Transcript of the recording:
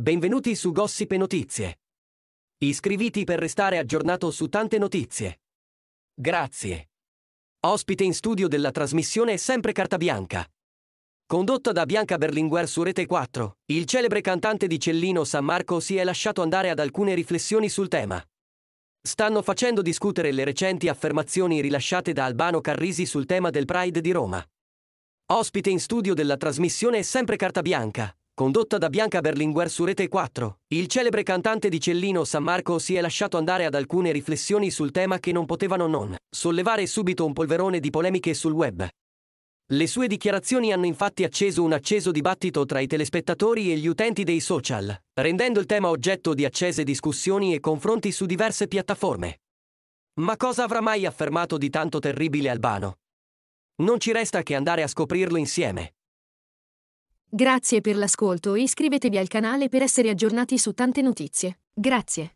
Benvenuti su Gossip e Notizie. Iscriviti per restare aggiornato su tante notizie. Grazie. Ospite in studio della trasmissione è sempre Carta Bianca. Condotta da Bianca Berlinguer su Rete 4, il celebre cantante di Cellino San Marco si è lasciato andare ad alcune riflessioni sul tema. Stanno facendo discutere le recenti affermazioni rilasciate da Albano Carrisi sul tema del Pride di Roma. Ospite in studio della trasmissione è sempre Carta Bianca, condotta da Bianca Berlinguer su Rete 4. Il celebre cantante di Cellino San Marco si è lasciato andare ad alcune riflessioni sul tema che non potevano non sollevare subito un polverone di polemiche sul web. Le sue dichiarazioni hanno infatti acceso un acceso dibattito tra i telespettatori e gli utenti dei social, rendendo il tema oggetto di accese discussioni e confronti su diverse piattaforme. Ma cosa avrà mai affermato di tanto terribile Albano? Non ci resta che andare a scoprirlo insieme. Grazie per l'ascolto e iscrivetevi al canale per essere aggiornati su tante notizie. Grazie.